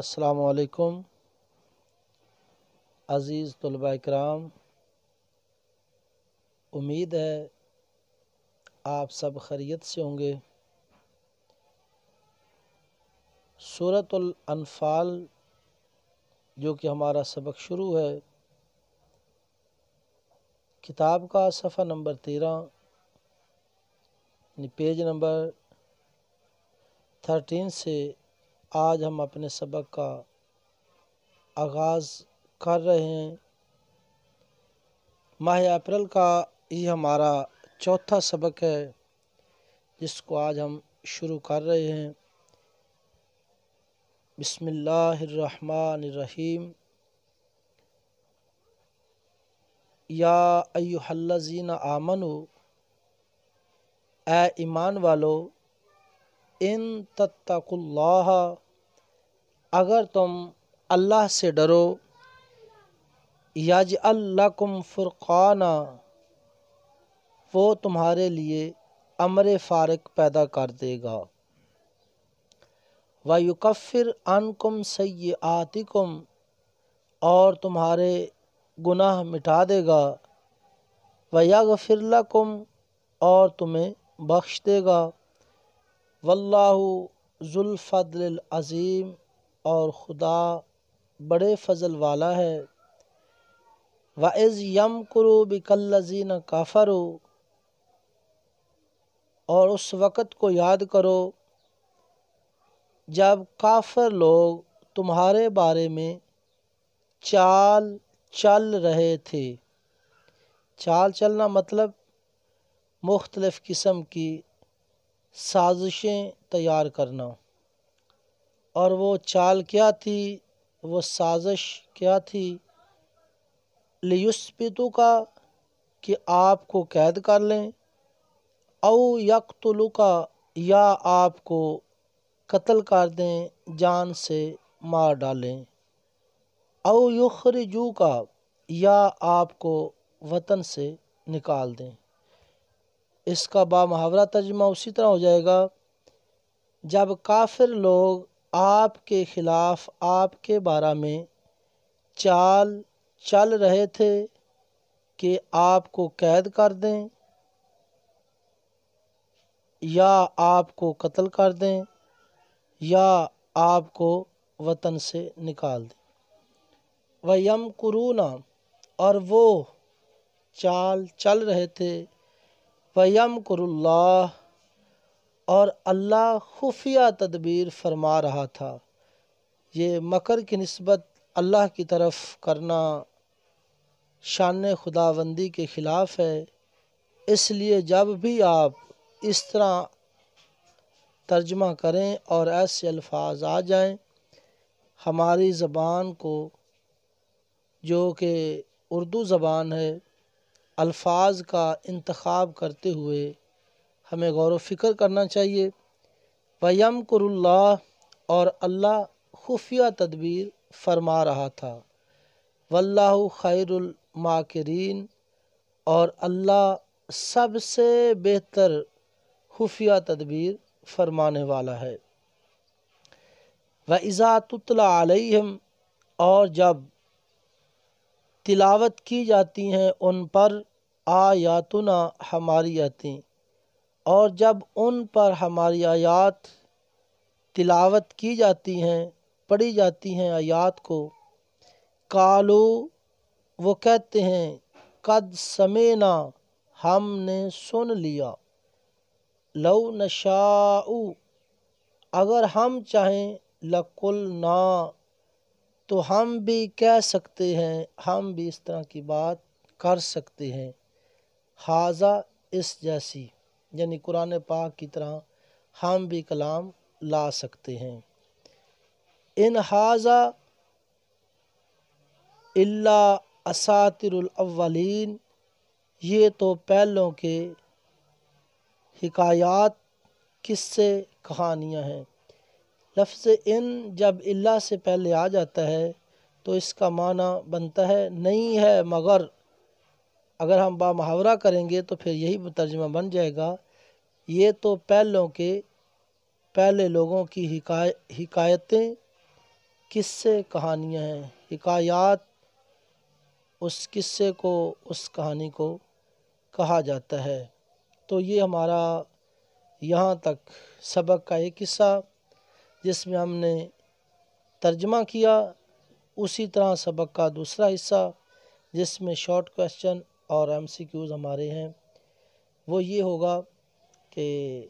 असलकुम अज़ीज़ तलबा कराम उम्मीद है आप सब खरीत से होंगे सूरतुल्फाल जो कि हमारा सबक शुरू है किताब का सफ़ा नंबर तेरह पेज नंबर थर्टीन से आज हम अपने सबक का आगाज़ कर रहे हैं माह अप्रैल का ये हमारा चौथा सबक है जिसको आज हम शुरू कर रहे हैं बसमीम या अयुहल्लाजीन आमनु ए ईमान वालो इन तत्तकुल्लाह अगर तुम अल्लाह से डरो याज अल्लाकुम फ़ुरक़ाना वो तुम्हारे लिए अमर फ़ारक पैदा कर देगा वायुकफ़िर अनकुम सै आतिकुम और तुम्हारे गुनाह मिटा देगा वयागफिरकुम और तुम्हें बख्श देगा वल्लाहु ज़ुल्फ़ल अज़ीम और खुदा बड़े फजल वाला है वज़ यम करो बिकल्लजीन काफरो और उस वक़्त को याद करो जब काफर लोग तुम्हारे बारे में चाल चल रहे थे चाल चलना मतलब मुख्तलफ़ किस्म की साजिशें तैयार करना और वो चाल क्या थी वो साजिश क्या थी लियुस्पितु का कि आपको कैद कर लें औ यकतलु का या आपको कत्ल कर दें जान से मार डालें औ युखरिजू का या आपको वतन से निकाल दें इसका मुहावरा तर्जमा उसी तरह हो जाएगा जब काफिर लोग आपके खिलाफ आपके बारे में चाल चल रहे थे कि आपको कैद कर दें या आपको कत्ल कर दें या आपको वतन से निकाल दें वम यम कुरूना और वो चाल चल रहे थे व यम कुरुल्लाह और अल्लाह खुफिया तदबीर फरमा रहा था ये मकर की नस्बत अल्लाह की तरफ करना शान खुदाबंदी के ख़िलाफ़ है इसलिए जब भी आप इस तरह तर्जमा करें और ऐसे अल्फाज आ जाएं हमारी ज़बान को जो कि उर्दू ज़बान है अल्फाज का इंतखब करते हुए हमें गौर फ़िक्र करना चाहिए वयम कुरुल्ला और अल्लाह खुफिया तदबीर फरमा रहा था वल्ला खैरमाकरीन और अल्लाह सबसे बेहतर खुफिया तदबीर फरमाने वाला है व इज़ातला आलम और जब तिलावत की जाती हैं उन पर आयातना हमारी आती और जब उन पर हमारी आयत तिलावत की जाती हैं पढ़ी जाती हैं आयत को कालो वो कहते हैं कद समेना हमने सुन लिया लौ नशाउ अगर हम चाहें लकुल ना तो हम भी कह सकते हैं हम भी इस तरह की बात कर सकते हैं हाजा इस जैसी यानी कुरान पाक की तरह हम भी कलाम ला सकते हैं इन हाजा इल्ला असातिरवलिन ये तो पहलों के हकायात किस्से कहानियाँ हैं लफ्ज़ इन जब इल्ला से पहले आ जाता है तो इसका माना बनता है नहीं है मगर अगर हम बा मुहावरा करेंगे तो फिर यही तर्जमा बन जाएगा ये तो पहलों के पहले लोगों की हिकाय हिकायतें किस्से कहानियाँ हैं हकायात उस किस्से को उस कहानी को कहा जाता है तो ये हमारा यहाँ तक सबक का एक हिस्सा जिसमें हमने तर्जमा किया उसी तरह सबक का दूसरा हिस्सा जिसमें शॉर्ट क्वेश्चन और एम सी क्यूज़ हमारे हैं वो ये होगा कि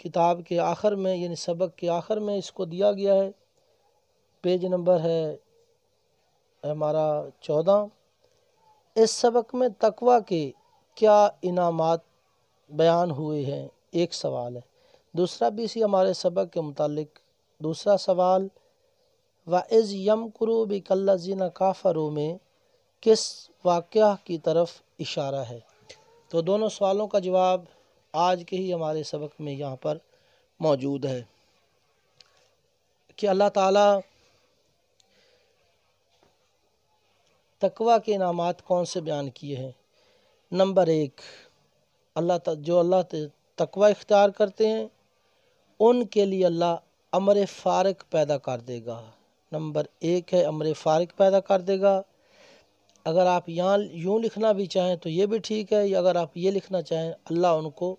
किताब के आखिर में यानी सबक के आखिर में इसको दिया गया है पेज नंबर है हमारा चौदह इस सबक में तकवा के क्या इनाम बयान हुए हैं एक सवाल है दूसरा भी इसी हमारे सबक के मुतालिक दूसरा सवाल व इज़ यम करो जीना काफ़रों में किस वाक़ की तरफ इशारा है तो दोनों सवालों का जवाब आज के ही हमारे सबक में यहाँ पर मौजूद है कि अल्लाह ताला तकवा के इनाम कौन से बयान किए हैं नंबर एक अल्लाह जो अल्लाह तकवा इख्तियार करते हैं उनके लिए अल्लाह अमर फ़ारक पैदा कर देगा नंबर एक है अमर फ़ारक पैदा कर देगा अगर आप यहाँ यूँ लिखना भी चाहें तो ये भी ठीक है या अगर आप ये लिखना चाहें अल्लाह उनको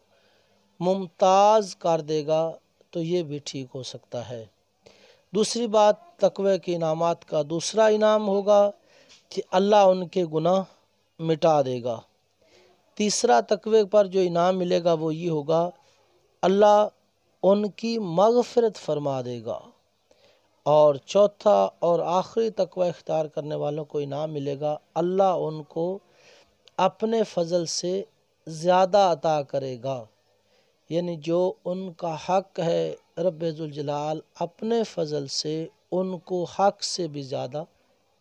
मुमताज़ कर देगा तो ये भी ठीक हो सकता है दूसरी बात तकवे के इनाम का दूसरा इनाम होगा कि अल्लाह उनके गुनाह मिटा देगा तीसरा तकवे पर जो इनाम मिलेगा वो ये होगा अल्लाह उनकी मगफरत फरमा देगा और चौथा और आखिरी तकवा इख्तियार करने वालों को इनाम मिलेगा अल्लाह उनको अपने फजल से ज़्यादा अता करेगा यानी जो उनका हक है रबाल अपने फजल से उनको हक से भी ज़्यादा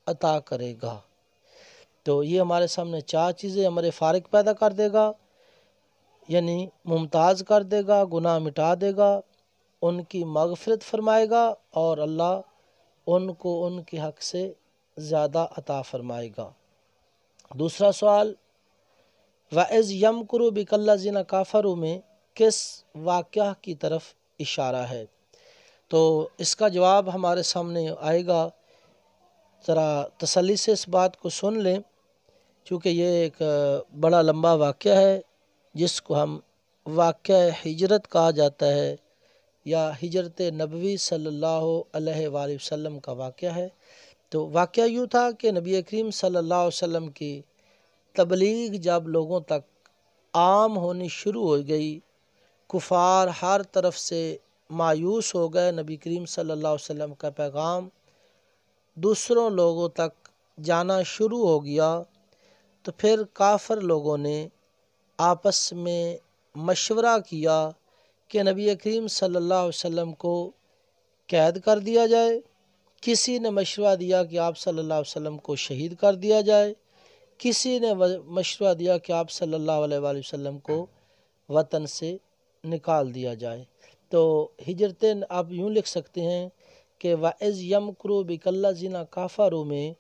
अता करेगा तो ये हमारे सामने चार चीज़ें हमारे फारग पैदा कर देगा यानी मुमताज़ कर देगा गुनाह मिटा देगा उनकी मगफरत फरमाएगा और अल्लाह उनको उनके हक़ से ज़्यादा अता फरमाएगा दूसरा सवाल वज़ यम करो बिकल्ला जिना काफरों में किस वाक़ की तरफ इशारा है तो इसका जवाब हमारे सामने आएगा ज़रा तसली से इस बात को सुन लें चूँकि ये एक बड़ा लंबा वाक़ है जिसको हम वाक़ हिजरत कहा जाता है या हिजरत नबवी सल्लल्लाहु अलैहि वसल्लम का वाक़ है तो वाक़ यूँ था कि नबी करीम सल्लल्लाहु अलैहि वसल्लम की तबलीग जब लोगों तक आम होनी शुरू हो गई कुफार हर तरफ से मायूस हो गए नबी करीम सल्लल्लाहु अलैहि वसल्लम का पैगाम दूसरों लोगों तक जाना शुरू हो गया तो फिर काफर लोगों ने आपस में मशवरा किया कि नबी करीम सल्लल्लाहु अलैहि वसल्लम को कैद कर दिया जाए किसी ने मशवरा दिया कि आप सल्लल्लाहु अलैहि वसल्लम को शहीद कर दिया जाए किसी ने मशवरा दिया कि आप सल्लल्लाहु अलैहि वसल्लम को वतन से निकाल दिया जाए तो हजरत आप यूँ लिख सकते हैं कि वाइज़ यम क्रो बिकल्ला जिना काफ़ारू में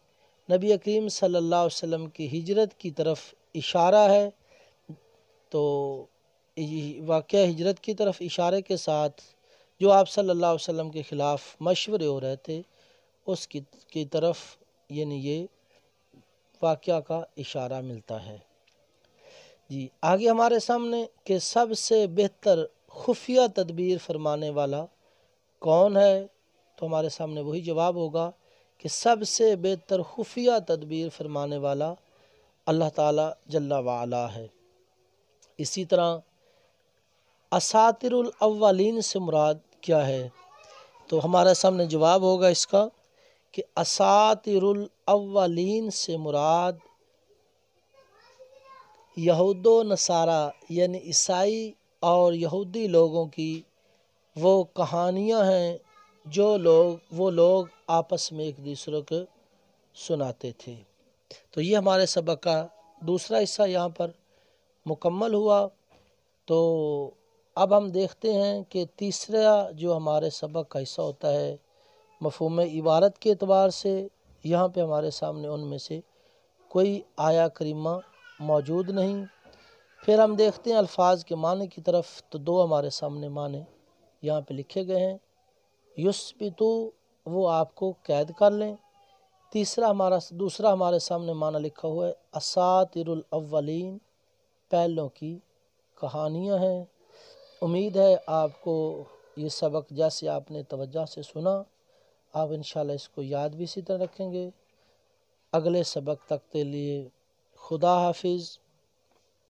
नबी करीम सल्लल्लाहु अलैहि वसल्लम की हिजरत की तरफ इशारा है तो वाक़ हिजरत की तरफ इशारे के साथ जो आप सल्ला वसम के ख़िलाफ़ मशवरे हो रहे थे उसकी की तरफ यानी ये वाक़ का इशारा मिलता है जी आगे हमारे सामने के सबसे बेहतर खुफिया तदबीर फरमाने वाला कौन है तो हमारे सामने वही जवाब होगा कि सबसे बेहतर खुफिया तदबीर फरमाने वाला अल्लाह ताला जल्ला वाला है इसी तरह असातिरवालीन से मुराद क्या है तो हमारे सामने जवाब होगा इसका कि असातिरवालीन से मुराद यहूद नसारा यानि ईसाई और यहूदी लोगों की वो कहानियाँ हैं जो लोग वो लोग आपस में एक दूसरे को सुनाते थे तो ये हमारे सबक का दूसरा हिस्सा यहाँ पर मुकम्मल हुआ तो अब हम देखते हैं कि तीसरा जो हमारे सबक का हिस्सा होता है मफहम इबारत के अतबार से यहाँ पे हमारे सामने उनमें से कोई आया करीमा मौजूद नहीं फिर हम देखते हैं अल्फाज के माने की तरफ तो दो हमारे सामने माने यहाँ पे लिखे गए हैं तो वो आपको कैद कर लें तीसरा हमारा दूसरा हमारे सामने माना लिखा हुआ है अव्वलीन पहलों की कहानियाँ हैं उम्मीद है आपको ये सबक जैसे आपने तवज्जो से सुना आप इन इसको याद भी इसी तरह रखेंगे अगले सबक तक के लिए खुदा हाफिज़